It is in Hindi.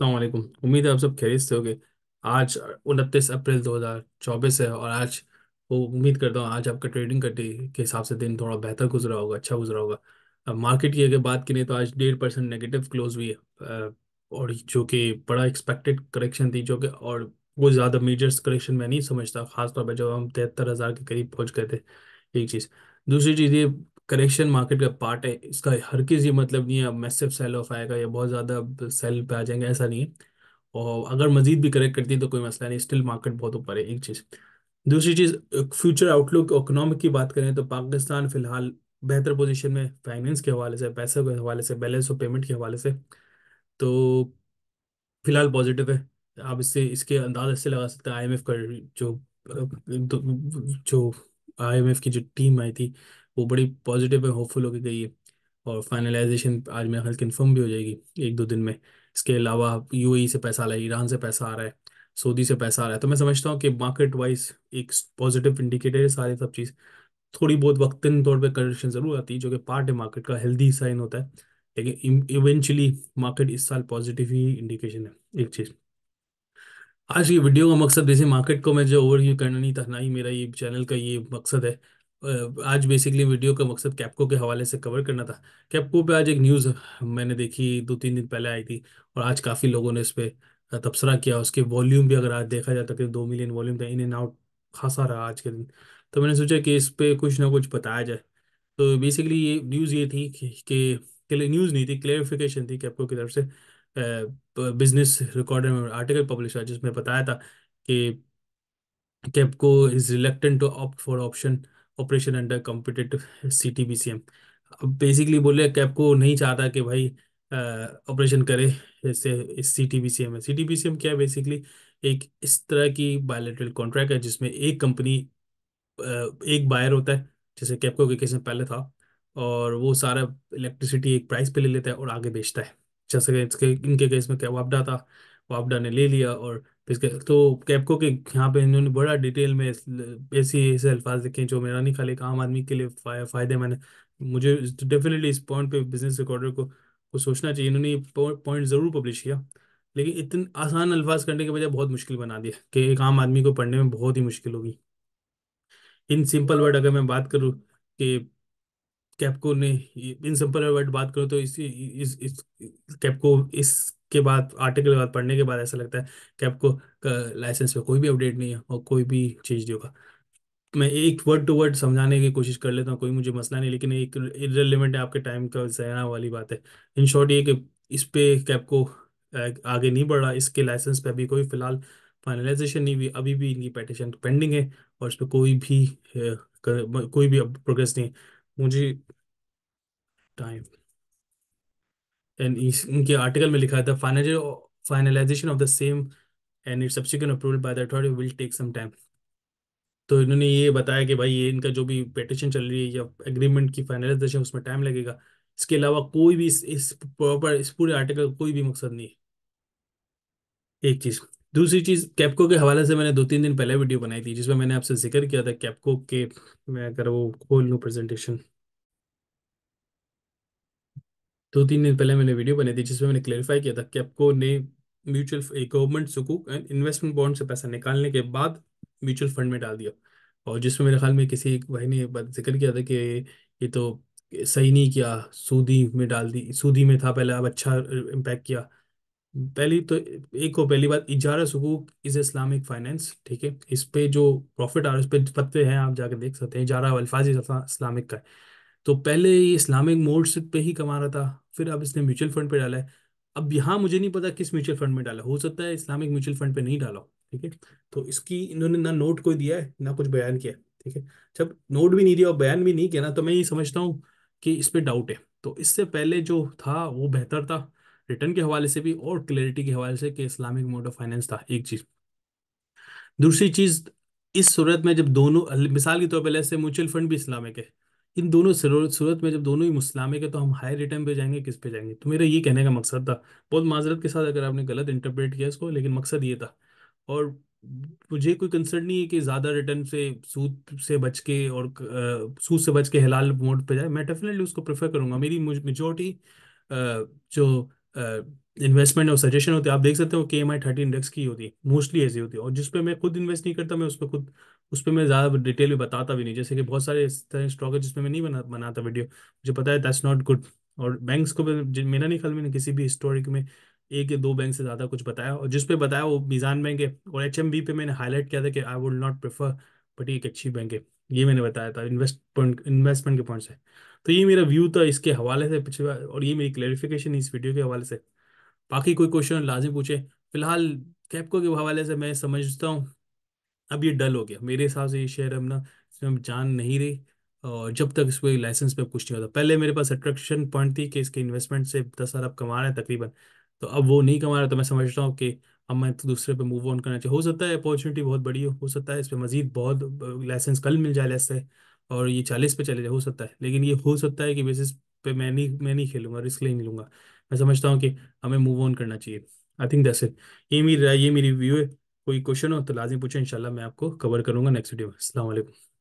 वालेकुम उम्मीद है आप सब खैरियत से होंगे आज उनतीस अप्रैल 2024 है और आज वो उम्मीद करता हूँ आज आपका ट्रेडिंग करते के हिसाब से दिन थोड़ा बेहतर गुजरा होगा अच्छा गुजरा होगा अब मार्केट की अगर बात करें तो आज डेढ़ परसेंट नेगेटिव क्लोज हुई है और जो कि बड़ा एक्सपेक्टेड करेक्शन थी जो कि और वो ज़्यादा मेजर्स करेक्शन मैं नहीं समझता खासतौर पर जब हम तिहत्तर हज़ार के करीब पहुँच गए थे एक चीज़ दूसरी चीज़ ये करेक्शन मार्केट का पार्ट है इसका हर किसी मतलब नहीं है अब मैसिव सेल ऑफ आएगा या बहुत ज़्यादा सेल पे आ जाएंगे ऐसा नहीं है और अगर मजीद भी करेक्ट करती है तो कोई मसला नहीं स्टिल मार्केट बहुत ऊपर है एक चीज़ दूसरी चीज़ फ्यूचर आउटलुक इकोनॉमिक की बात करें तो पाकिस्तान फिलहाल बेहतर पोजिशन में फाइनेंस के हवाले से पैसे के हवाले से बैलेंस ऑफ पेमेंट के हवाले से तो फिलहाल पॉजिटिव है आप इससे इसके अंदाज ऐसे लगा सकते हैं एफ का जो जो एफ की जो टीम आई थी वो बड़ी पॉजिटिव है होपफुल होगी गई है और फाइनलाइजेशन आज मेरे ख्याल कन्फर्म भी हो जाएगी एक दो दिन में इसके अलावा यू e से पैसा आ रहा है ईरान से पैसा आ रहा है सऊदी से पैसा आ रहा है तो मैं समझता हूँ कि मार्केट वाइज एक पॉजिटिव इंडिकेटर है सारी सब चीज़ थोड़ी बहुत वक्तन तौर पर करेक्शन ज़रूर आती है जो कि पार्ट है मार्केट का हेल्दी साइन होता है लेकिन इवेंचुअली मार्केट इस साल पॉजिटिव ही इंडिकेशन है एक चीज़ आज की वीडियो का मकसद जैसे मार्केट को मैं जो ओवरव्यू करना नहीं था ना ही मेरा ये चैनल का ये मकसद है आज बेसिकली वीडियो का मकसद कैपको के हवाले से कवर करना था कैपको पे आज एक न्यूज़ मैंने देखी दो तीन दिन पहले आई थी और आज काफ़ी लोगों ने इस पर तबसरा किया उसके वॉल्यूम भी अगर आज देखा जाता तो कि दो मिलियन वॉल्यूम था इन एंड आउट खासा रहा आज के दिन तो मैंने सोचा कि इस पर कुछ ना कुछ बताया जाए तो बेसिकली ये न्यूज़ ये थी कि न्यूज़ नहीं थी क्लेरिफिकेशन थी कैपको की तरफ से बिजनेस रिकॉर्डर तो में आर्टिकल पब्लिश हुआ जिसमें बताया था कि Kapco is reluctant to opt for option operation under competitive C T B C M basically बोले कैप को नहीं चाहता कि भाई ऑपरेशन करे इससे इस C T B C M है C T B C M क्या है बेसिकली एक इस तरह की बायोलेट्रल कॉन्ट्रैक्ट है जिसमें एक कंपनी एक बायर होता है जैसे कैपको के केस में पहले था और वो सारा इलेक्ट्रिसिटी एक प्राइस पे ले लेता है और आगे बेचता है जैसे इसके इनके केस में क्या वापडा था वापडा ने ले लिया और तो कैपको के यहाँ पे इन्होंने बड़ा डिटेल में ऐसी ऐसे अल्फाज लिखे जो मेरा नहीं खाली एक आम आदमी के लिए फा, फ़ायदेमंद है मुझे डेफिनेटली इस पॉइंट पे बिजनेस रिकॉर्डर को को सोचना चाहिए इन्होंने पॉइंट ज़रूर पब्लिश किया लेकिन इतने आसान अल्फाज करने के बजाय बहुत मुश्किल बना दिया कि एक आम आदमी को पढ़ने में बहुत ही मुश्किल होगी इन सिंपल वर्ड अगर मैं बात करूँ कि कैपको ने इन सिंपल वर्ड बात करूँ तो इसी इस, इस, इस कैपको इस के बाद आर्टिकल के बाद पढ़ने के बाद ऐसा लगता है कि आपको लाइसेंस पे कोई भी अपडेट नहीं है और कोई भी चेंज नहीं होगा मैं एक वर्ड टू वर्ड समझाने की कोशिश कर लेता हूँ कोई मुझे मसला नहीं लेकिन एक इरेलीवेंट है आपके टाइम का जहना वाली बात है इन शॉर्ट ये कि इस पे कैब को आगे नहीं बढ़ रहा इसके लाइसेंस पे अभी कोई फिलहाल फाइनलाइजेशन नहीं हुई अभी भी इनकी पेटिशन पेंडिंग है और इस पर कोई भी कर, कोई भी प्रोग्रेस नहीं मुझे टाइम एंड इनके आर्टिकल में लिखा था final finalisation of the same and it subsequent approval by the authority will take some time तो इन्होंने ये बताया कि भाई ये इनका जो भी पेटिशन चल रही है या एग्रीमेंट की फाइनलाइजेशन उसमें टाइम लगेगा इसके अलावा कोई भी इस, प्रॉपर इस पूरे आर्टिकल का कोई भी मकसद नहीं है एक चीज़ दूसरी चीज़ कैपको के हवाले से मैंने दो तीन दिन पहले वीडियो बनाई थी जिसमें मैंने आपसे जिक्र किया था कैपको के मैं अगर वो खोल लूँ प्रेजेंटेशन दो तीन दिन पहले मैंने वीडियो बनाई थी जिसमें मैंने क्लेरिफाई किया था कि आपको ने mutual government sukuk and investment bond से पैसा निकालने के बाद म्यूचुअल फंड में डाल दिया और जिसमें मेरे ख्याल में किसी भाई ने जिक्र किया था कि ये तो सही नहीं किया सूदी में डाल दी सूदी में था पहले अब अच्छा इम्पैक्ट किया पहली तो एक हो पहली बात ijara sukuk is Islamic finance ठीक है इस पे जो प्रॉफिट आ रहा है उस पर फतवे हैं आप जाके देख सकते हैं इजारा अल्फाज इस्लामिक का है तो पहले ये इस्लामिक मोड्स पे ही कमा रहा था फिर अब इसने म्यूचुअल फंड पे डाला है अब यहाँ मुझे नहीं पता किस म्यूचुअल फंड में डाला हो सकता है इस्लामिक म्यूचुअल फंड पे नहीं डाला ठीक है तो इसकी इन्होंने ना नोट कोई दिया है ना कुछ बयान किया ठीक है जब नोट भी नहीं दिया और बयान भी नहीं किया ना तो मैं ये समझता हूँ कि इस पर डाउट है तो इससे पहले जो था वो बेहतर था रिटर्न के हवाले से भी और क्लैरिटी के हवाले से कि इस्लामिक मोड ऑफ फाइनेंस था एक चीज़ दूसरी चीज़ इस सूरत में जब दोनों मिसाल के तौर पर से म्यूचुअल फंड भी इस्लामिक है इन दोनों सूरत में जब दोनों ही मुस्लामिक है तो हम हाई रिटर्न पे जाएंगे किस पे जाएंगे तो मेरा ये कहने का मकसद था बहुत माजरत के साथ अगर आपने गलत इंटरप्रेट किया इसको लेकिन मकसद ये था और मुझे कोई कंसर्न नहीं है कि ज़्यादा रिटर्न से सूद से बच के और सूद से बच के हलाल मोड पे जाए मैं डेफिनेटली उसको प्रेफर करूँगा मेरी मेजोरिटी जो इन्वेस्टमेंट और सजेशन होते आप देख सकते हो के एम आई थर्टी इंडेक्स की होती है मोस्टली ऐसी होती है और जिस पे मैं खुद इन्वेस्ट नहीं करता मैं उस पर खुद उस पर मैं ज़्यादा डिटेल में बताता भी नहीं जैसे कि बहुत सारे तरह स्टॉक है जिसमें मैं नहीं बना बनाता वीडियो मुझे पता है दैट्स नॉट गुड और बैंक्स को मेरा नहीं ख्याल मैंने किसी भी हिस्टोरिक में एक या दो बैंक से ज़्यादा कुछ बताया और जिस पे बताया वो मीज़ान बैंक है और एच पे मैंने हाईलाइट किया था कि I would not prefer but एक अच्छी बैंक है ये मैंने बताया था इन्वेस्ट पॉइंट इन्वेस्टमेंट के पॉइंट से तो ये मेरा व्यू था इसके हवाले से पिछले और ये मेरी क्लैरिफिकेशन इस वीडियो के हवाले से बाकी कोई क्वेश्चन लाजिम पूछे फिलहाल कैपको के हवाले से मैं समझता हूँ अब ये डल हो गया मेरे हिसाब से ये शेयर अब ना इसमें जान नहीं रही और जब तक इसको लाइसेंस पे कुछ नहीं होता पहले मेरे पास अट्रैक्शन पॉइंट थी कि इसके इन्वेस्टमेंट से दस हज़ार आप कमा रहे हैं तकरीबन तो अब वो नहीं कमा रहा तो मैं समझता हूँ कि अब मैं तो दूसरे पे मूव ऑन करना चाहिए हो सकता है अपॉर्चुनिटी बहुत बड़ी हो हो सकता है इस पर मजीद बहुत लाइसेंस कल मिल जाए लेस और ये चालीस पे चले जाए हो सकता है लेकिन ये हो सकता है कि बेसिस पे मैं नहीं मैं नहीं खेलूंगा रिस्क नहीं लूंगा मैं समझता हूँ कि हमें मूव ऑन करना चाहिए आई थिंक दैट्स इट ये मेरी ये मेरी व्यू है कोई क्वेश्चन हो तो लाजमी पूछे इनशाला मैं आपको कवर करूंगा नेक्स्ट वीडियो में अलैक्म